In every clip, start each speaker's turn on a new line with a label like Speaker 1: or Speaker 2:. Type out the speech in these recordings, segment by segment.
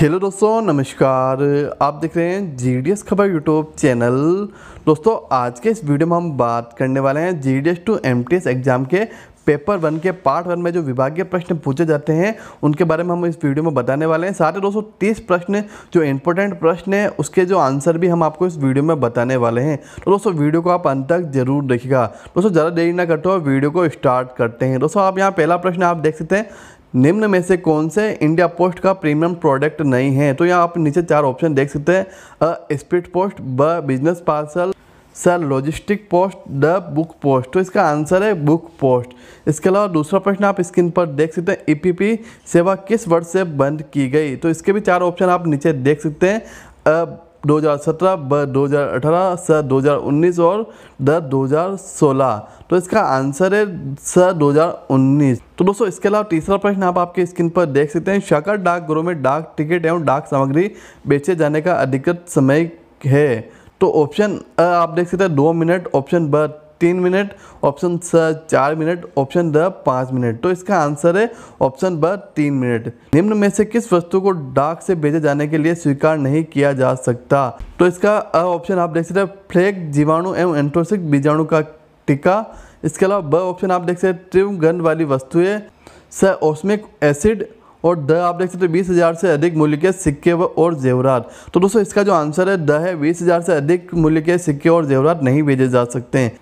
Speaker 1: hello दोस्तों नमस्कार आप देख रहे हैं जी खबर यूट्यूब चैनल दोस्तों आज के इस वीडियो में हम बात करने वाले हैं G D S to M T S exam के पेपर वन के पार्ट वन में जो विभागीय प्रश्न पूछे जाते हैं उनके बारे में हम इस वीडियो में बताने वाले हैं साथ ही दोस्तों तीस प्रश्न जो इंपॉर्टेंट प्रश्न है उसके जो आंसर भी हम आपको इस वीडियो में बताने वाले हैं तो दोस्तों वीडियो को आप अंत तक जरूर देखिएगा दोस्तों ज़्यादा देरी ना करते हो वीडियो को स्टार्ट करते हैं दोस्तों आप यहाँ पहला प्रश्न आप देख सकते हैं निम्न में से कौन से इंडिया पोस्ट का प्रीमियम प्रोडक्ट नहीं है तो यहाँ आप नीचे चार ऑप्शन देख सकते हैं अ स्पीड पोस्ट ब बिजनेस पार्सल सर लॉजिस्टिक पोस्ट द बुक पोस्ट तो इसका आंसर है बुक पोस्ट इसके अलावा दूसरा प्रश्न आप स्क्रीन पर देख सकते हैं ईपीपी e सेवा किस वर्ष से बंद की गई तो इसके भी चार ऑप्शन आप नीचे देख सकते हैं 2017 ब 2018 स 2019 और द 2016 तो इसका आंसर है स 2019 तो दोस्तों इसके अलावा तीसरा प्रश्न आप आपके स्क्रीन पर देख सकते हैं शकर डाक गुरु में डाक टिकट एवं डाक सामग्री बेचे जाने का अधिकृत समय है तो ऑप्शन आप देख सकते हैं दो मिनट ऑप्शन ब तीन मिनट ऑप्शन स चार मिनट ऑप्शन द पाँच मिनट तो इसका आंसर है ऑप्शन ब तीन मिनट निम्न में से किस वस्तु को डाक से भेजे जाने के लिए स्वीकार नहीं किया जा सकता तो इसका ऑप्शन आप देख सकते हैं फ्लैग जीवाणु एवं एंट्रोसिक बीजाणु का टीका इसके अलावा ब ऑप्शन आप देख सकते हैं ट्रिव गंध वाली वस्तुएं स ऑस्मिक एसिड और द आप देख सकते हैं बीस हज़ार से अधिक मूल्य के सिक्के व और जेवरात तो दोस्तों इसका जो आंसर है द है बीस हज़ार से अधिक मूल्य के सिक्के और जेवरात नहीं भेजे जा सकते हैं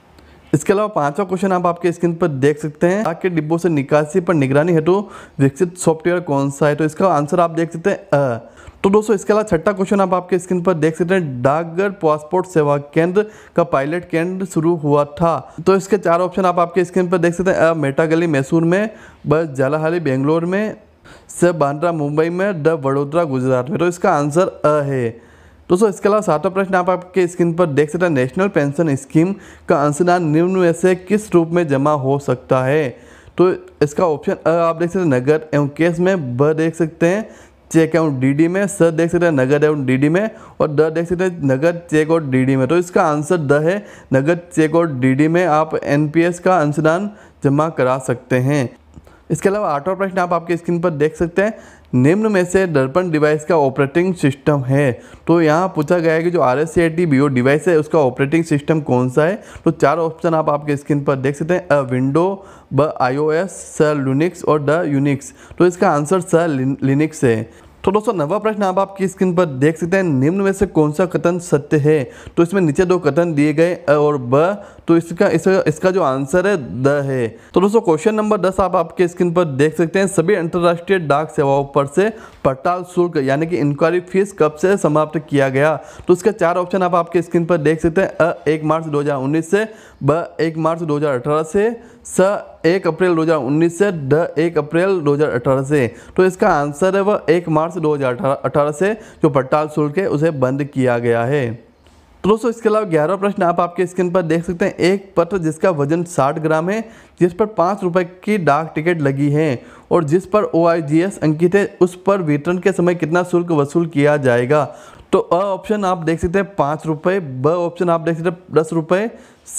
Speaker 1: इसके अलावा पांचवा क्वेश्चन आप आपके स्क्रीन पर देख सकते हैं आग के डिब्बों से निकासी पर निगरानी हेतु विकसित सॉफ्टवेयर कौन सा है तो इसका आंसर आप देख सकते हैं अ तो दोस्तों इसके अलावा छठा क्वेश्चन आप आपके स्क्रीन पर देख सकते हैं डाकघर पासपोर्ट सेवा केंद्र का पायलट केंद्र शुरू हुआ था तो इसके चार ऑप्शन आप आपके स्क्रीन पर देख सकते हैं अ मेटागली मैसूर में ब जालाहाली बेंगलोर में स बांद्रा मुंबई में द वडोदरा गुजरात में तो इसका आंसर अ है दोस्तों इसके अलावा सातवा प्रश्न आप आपके स्क्रीन पर देख सकते हैं नेशनल पेंशन स्कीम का अंशदान निम्न में से किस रूप में जमा हो सकता है तो इसका ऑप्शन अ आप देख सकते हैं नगद एवं कैश में ब देख सकते हैं चेक एवं डीडी में स देख सकते हैं नगद एवं डीडी में और द देख सकते हैं नगद चेक और डीडी में तो इसका आंसर द है नगद चेक और डीडी में आप एनपीएस का अंशदान जमा करा सकते हैं इसके अलावा आठवां प्रश्न आप आपके स्क्रीन पर देख सकते हैं निम्न में से दर्पण डिवाइस का ऑपरेटिंग सिस्टम है तो यहाँ पूछा गया है कि जो आर एस डिवाइस है उसका ऑपरेटिंग सिस्टम कौन सा है तो चार ऑप्शन आप आपके स्क्रीन पर देख सकते हैं अ विंडो ब आईओएस स लुनिक्स और द यूनिक्स तो इसका आंसर स लिनिक्स है तो दोस्तों नवा प्रश्न आप आपकी स्क्रीन पर देख सकते हैं निम्न में से कौन सा कथन सत्य है तो इसमें नीचे दो कथन दिए गए और ब तो इसका इसका, इसका जो आंसर है द है तो दोस्तों क्वेश्चन नंबर दस आप आपके स्क्रीन पर देख सकते हैं सभी अंतर्राष्ट्रीय डाक सेवाओं पर से पड़ताल शुल्क यानी कि इंक्वायरी फीस कब से समाप्त किया गया तो इसका चार ऑप्शन आप आपके स्क्रीन पर देख सकते हैं अ एक मार्च दो से ब एक मार्च दो से स एक अप्रैल 2019 से ड एक अप्रैल 2018 से तो इसका आंसर है वह एक मार्च 2018 से जो पड़ताल शुल्क है उसे बंद किया गया है तो दोस्तों इसके अलावा ग्यारहवा प्रश्न आप आपके स्क्रीन पर देख सकते हैं एक पत्र जिसका वजन 60 ग्राम है जिस पर पाँच रुपये की डाक टिकट लगी है और जिस पर ओ अंकित है उस पर वितरण के समय कितना शुल्क वसूल किया जाएगा तो अ ऑप्शन आप देख सकते हैं पाँच रुपये ब ऑप्शन आप देख सकते हैं दस रुपये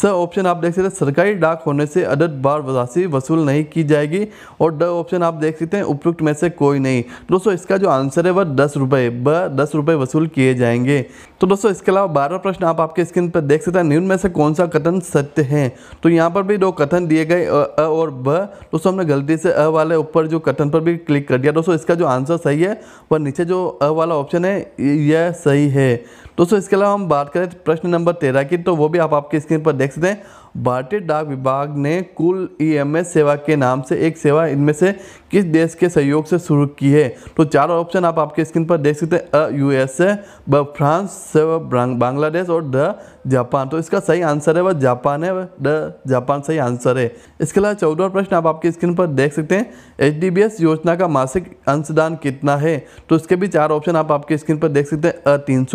Speaker 1: स ऑप्शन आप देख सकते हैं सरकारी डाक होने से अदद बार वजासी वसूल नहीं की जाएगी और ड ऑप्शन आप देख सकते हैं उपयुक्त में से कोई नहीं दोस्तों इसका जो आंसर है वह दस रुपये ब दस रुपये वसूल किए जाएंगे तो दोस्तों इसके अलावा बारह प्रश्न आप आपके स्क्रीन पर देख सकते हैं न्यून में से कौन सा कथन सत्य है तो यहाँ पर भी दो कथन दिए गए अ और ब दोस्तों हमने गलती से अ वाले ऊपर जो कथन पर भी क्लिक कर दिया दोस्तों इसका जो आंसर सही है वह नीचे जो अ वाला ऑप्शन है यह सही है दोस्तों इसके अलावा हम बात करें प्रश्न नंबर तेरह की तो वो भी आप आपके स्क्रीन पर देख सकते हैं भारतीय डाक विभाग ने कुल ईएमएस e सेवा के नाम से एक सेवा इनमें से किस देश के सहयोग से शुरू की है तो चार ऑप्शन आप आपके स्क्रीन पर देख सकते हैं अ यू एस ए ब फ्रांस बांग्लादेश और द जापान तो इसका सही आंसर है वह जापान है द जापान सही आंसर है इसके अलावा चौदह प्रश्न आप आपके स्क्रीन पर देख सकते हैं एच योजना का मासिक अंशदान कितना है तो इसके भी चार ऑप्शन आप आपके स्क्रीन पर देख सकते हैं अ तीन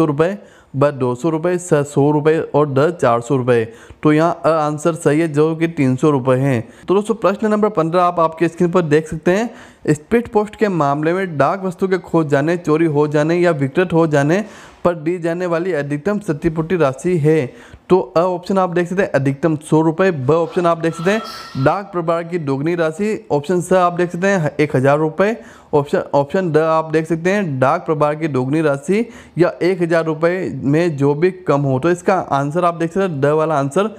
Speaker 1: ब दो सौ रुपये स सौ रुपये और ड चार सौ रुपये तो यहाँ अ आंसर सही है जो कि तीन सौ रुपये हैं तो दोस्तों प्रश्न नंबर पंद्रह आप आपके स्क्रीन पर देख सकते हैं स्पीड पोस्ट के मामले में डाक वस्तु के खो जाने चोरी हो जाने या विकृत हो जाने पर दी जाने वाली अधिकतम क्षतिपूर्ति राशि है तो अ ऑप्शन आप देख सकते हैं अधिकतम सौ रुपये ब ऑप्शन आप देख सकते हैं डाक प्रभार की दोगुनी राशि ऑप्शन स आप देख सकते हैं एक हज़ार रुपये ऑप्शन ऑप्शन द आप देख सकते हैं डाक प्रभार की दोगुनी राशि या एक हज़ार रुपये में जो भी कम हो तो इसका आंसर आप देख सकते हैं द वाला आंसर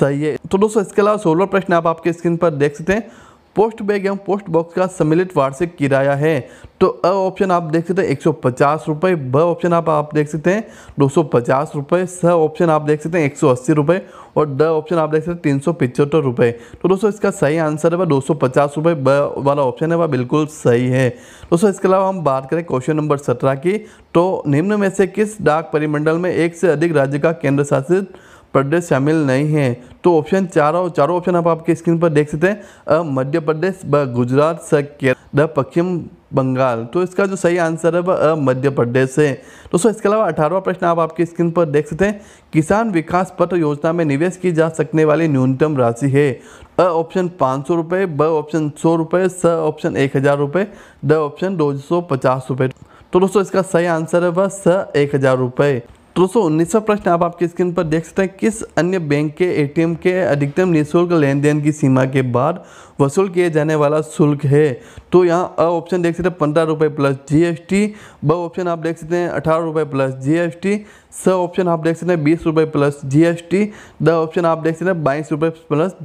Speaker 1: सही है तो दोस्तों इसके अलावा सोलह प्रश्न आप आपके स्क्रीन पर देख सकते हैं पोस्ट बैग एवं पोस्ट बॉक्स का सम्मिलित वार्षिक किराया है तो अ ऑप्शन आप देख सकते हैं एक सौ पचास रुपये ब ऑप्शन आप आप देख सकते हैं दो सौ पचास रुपये स ऑप्शन आप देख सकते हैं एक सौ अस्सी रुपये और ड ऑप्शन आप देख सकते हैं तीन सौ पिचहत्तर रुपये तो दोस्तों इसका सही आंसर है वह दो सौ पचास ब वाला ऑप्शन है वह बिल्कुल सही है दोस्तों इसके अलावा हम बात करें क्वेश्चन नंबर सत्रह की तो निम्न में से किस डाक परिमंडल में एक से अधिक राज्य का केंद्र शासित प्रदेश शामिल नहीं है तो ऑप्शन चारों चारों ऑप्शन आप आपके स्क्रीन पर देख सकते हैं अ मध्य प्रदेश ब गुजरात स केरल द पश्चिम बंगाल तो इसका जो सही आंसर है वह अ मध्य प्रदेश है दोस्तों इसके अलावा अठारहवा प्रश्न आप आपकी स्क्रीन पर देख सकते हैं किसान विकास पत्र योजना में निवेश की जा सकने वाली न्यूनतम राशि है अ ऑप्शन पाँच सौ रुपये ब ऑप्शन सौ रुपये स ऑप्शन एक हज़ार रुपये द ऑप्शन दो सौ पचास रुपये तो दोस्तों इसका सही आंसर है वह स एक हज़ार रुपये दोस्तों तो उन्नीसवा प्रश्न आप आपकी स्क्रीन पर देख सकते हैं किस अन्य बैंक के एटीएम के अधिकतम निःशुल्क लेन देन की सीमा के बाद वसूल किए जाने वाला शुल्क है तो यहाँ अ ऑप्शन देख सकते हैं पंद्रह रुपये प्लस जीएसटी ब ऑप्शन आप देख सकते हैं अठारह रुपये प्लस जीएसटी स ऑप्शन आप देख सकते हैं बीस रुपये प्लस टी द ऑप्शन आप देख सकते हैं बाईस रुपये प्लस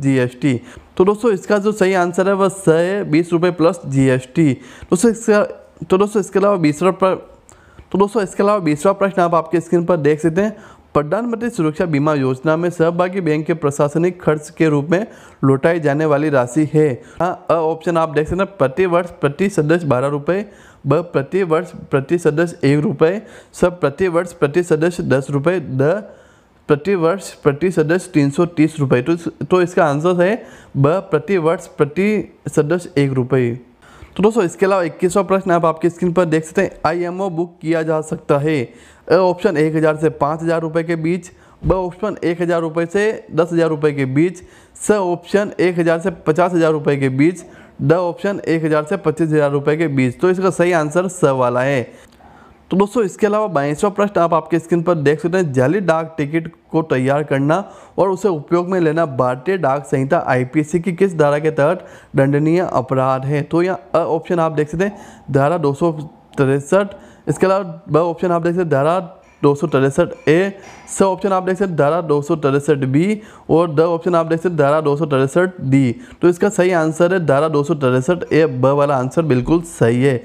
Speaker 1: टी तो दोस्तों इसका जो सही आंसर है वह स है बीस रुपये प्लस टी दोस्तों इसका तो दोस्तों इसके अलावा बीसरा तो दोस्तों इसके अलावा बीसवा प्रश्न आप आपके स्क्रीन पर देख सकते हैं प्रधानमंत्री सुरक्षा बीमा योजना में सहभागी बैंक के प्रशासनिक खर्च के रूप में लौटाई जाने वाली राशि है हाँ, अ ऑप्शन आप देख सकते हैं प्रति वर्ष प्रति सदस्य बारह रुपये ब प्रति वर्ष प्रति सदस्य एक रुपये स प्रति वर्ष प्रति सदस्य दस रुपये द प्रति वर्ष प्रति सदस्य तीन सौ तीस रुपये तो, तो इसका आंसर है ब प्रति वर्ष प्रति सदस्य एक रुपये तो दोस्तों इसके अलावा इक्कीसवा प्रश्न आप आपकी स्क्रीन पर देख सकते हैं आईएमओ बुक किया जा सकता है ए ऑप्शन एक हज़ार से पाँच हज़ार रुपये के बीच ब ऑप्शन एक हज़ार रुपये से दस हज़ार रुपये के बीच स ऑप्शन एक हज़ार से पचास हज़ार रुपये के बीच ड ऑप्शन एक हज़ार से पच्चीस हज़ार रुपये के बीच तो इसका सही आंसर स वाला है तो दोस्तों इसके अलावा बाईसवा प्रश्न आप आपके स्क्रीन पर देख सकते हैं जाली डाक टिकट को तैयार करना और उसे उपयोग में लेना भारतीय डाक संहिता आईपीसी की किस धारा के तहत दंडनीय अपराध है तो यहाँ ऑप्शन आप देख सकते हैं धारा दो इसके अलावा ब ऑप्शन आप देख सकते हैं धारा दो ए स ऑप्शन आप देख सकते हैं धारा दो बी और द ऑप्शन आप देख सकते हैं धारा दो डी तो इसका सही आंसर है धारा दो ए ब वाला आंसर बिल्कुल सही है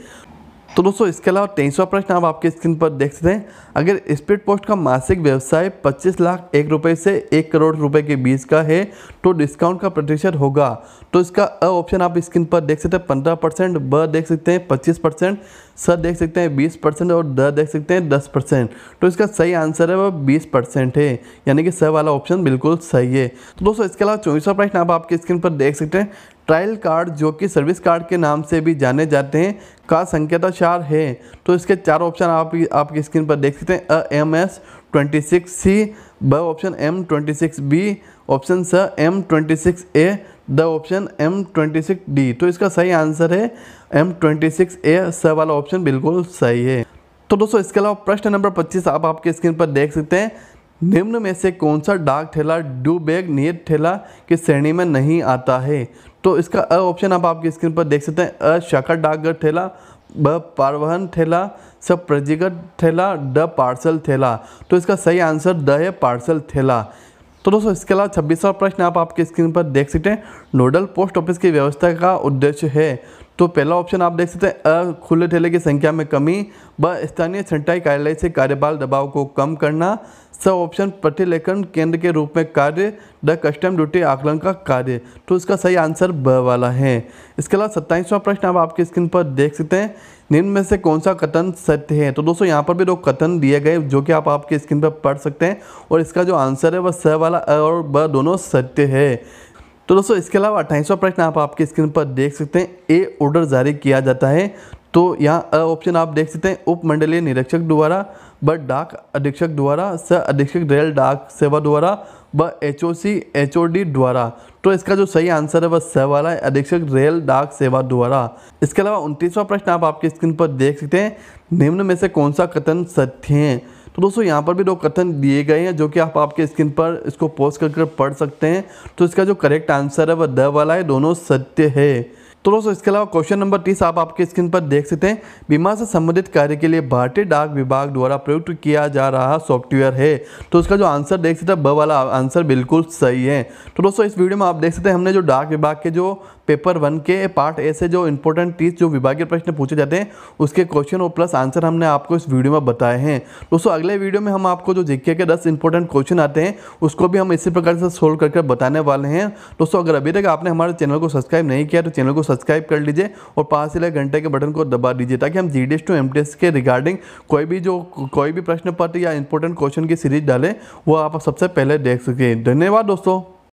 Speaker 1: तो दोस्तों इसके अलावा तेईसवा प्रश्न आप आपके स्क्रीन पर देख सकते हैं अगर स्पीड पोस्ट का मासिक व्यवसाय 25 लाख एक रुपए से एक करोड़ रुपए के बीच का है तो डिस्काउंट का प्रतिशत होगा तो इसका अ ऑप्शन आप स्क्रीन पर देख सकते हैं पंद्रह परसेंट ब देख सकते हैं पच्चीस परसेंट स देख सकते हैं बीस परसेंट और द देख सकते हैं दस परसेंट तो इसका सही आंसर है वह बीस परसेंट है यानी कि स वाला ऑप्शन बिल्कुल सही है तो दोस्तों इसके अलावा चौबीसवा प्रश्न आप आपके स्क्रीन पर देख सकते हैं ट्रायल कार्ड जो कि सर्विस कार्ड के नाम से भी जाने जाते हैं का संकेताचार है तो इसके चार ऑप्शन आप आपकी स्क्रीन पर देख सकते हैं अ M S twenty six C ब option M twenty six B option स एम ट्वेंटी सिक्स ए द option M twenty six D तो इसका सही आंसर है एम ट्वेंटी सिक्स ए स वाला ऑप्शन बिल्कुल सही है तो दोस्तों इसके अलावा प्रश्न नंबर पच्चीस आप आपके स्क्रीन पर देख सकते हैं निम्न में से कौन सा डाक ठेला डू बैग नियत ठेला की श्रेणी में नहीं आता है तो इसका अ ऑप्शन आप आपकी स्क्रीन पर देख सकते हैं अ शाखा डाकघर ठेला ब पारवहन ठेला स प्रजीगत ठेला ड पार्सल ठेला तो इसका सही आंसर द है पार्सल ठेला तो दोस्तों इसके अलावा छब्बीसवा प्रश्न आप आपके स्क्रीन पर देख सकते हैं नोडल पोस्ट ऑफिस की व्यवस्था का उद्देश्य है तो पहला ऑप्शन आप देख सकते हैं अ खुले ठेले की संख्या में कमी ब स्थानीय छंटाई कार्यालय से कार्यबाल दबाव को कम करना स ऑप्शन प्रतिलेखन केंद्र के रूप में कार्य द कस्टम ड्यूटी आकलन का कार्य तो इसका सही आंसर ब वाला है इसके अलावा सत्ताईसवां प्रश्न आप आपके स्क्रीन पर देख सकते हैं निम्न में से कौन सा कथन सत्य है तो दोस्तों यहाँ पर भी दो कथन दिए गए जो कि आप आपके स्क्रीन पर पढ़ सकते हैं और इसका जो आंसर है वह स वाला अ और ब दोनों सत्य है तो दोस्तों इसके अलावा अट्ठाईसवा प्रश्न आप आपके स्क्रीन पर देख सकते हैं ए ऑर्डर जारी किया जाता है तो यहाँ अ ऑप्शन आप देख सकते हैं उपमंडलीय निरीक्षक द्वारा ब डाक अधीक्षक द्वारा स अधीक्षक रेल डाक सेवा द्वारा ब H O C H O D द्वारा तो इसका जो सही आंसर है वह स वाला है अधीक्षक रेल डाक सेवा द्वारा इसके अलावा उनतीसवां प्रश्न आप आपकी स्क्रीन पर देख सकते हैं निम्न में से कौन सा कथन सत्य है तो दोस्तों यहाँ पर भी दो कथन दिए गए हैं जो कि आप आपके स्क्रीन पर इसको पोस्ट करके कर पढ़ सकते हैं तो इसका जो करेक्ट आंसर है वह द वाला है दोनों सत्य है तो दोस्तों इसके अलावा क्वेश्चन नंबर तीस आप आपके स्क्रीन पर देख सकते हैं बीमा से संबंधित कार्य के लिए भारतीय डाक विभाग द्वारा प्रयुक्त किया जा रहा सॉफ्टवेयर है तो उसका जो आंसर देख सकते हैं ब वाला आंसर बिल्कुल सही है तो दोस्तों इस वीडियो में आप देख सकते हैं हमने जो डाक विभाग के जो पेपर वन के पार्ट ए से जो इंपॉर्टेंट चीज जो विभागीय प्रश्न पूछे जाते हैं उसके क्वेश्चन और प्लस आंसर हमने आपको इस वीडियो में बताए हैं दोस्तों अगले वीडियो में हम आपको जो जेके के दस इंपॉर्टेंट क्वेश्चन आते हैं उसको भी हम इसी प्रकार से सोल्व करके बताने वाले हैं दोस्तों अगर अभी तक आपने हमारे चैनल को सब्सक्राइब नहीं किया तो चैनल को सब्सक्राइब कर लीजिए और से ही घंटे के बटन को दबा दीजिए ताकि हम जी डी टू एम के रिगार्डिंग कोई भी जो कोई भी प्रश्न पत्र या इंपॉर्टेंट क्वेश्चन की सीरीज डालें वो आप सबसे पहले देख सकें धन्यवाद दोस्तों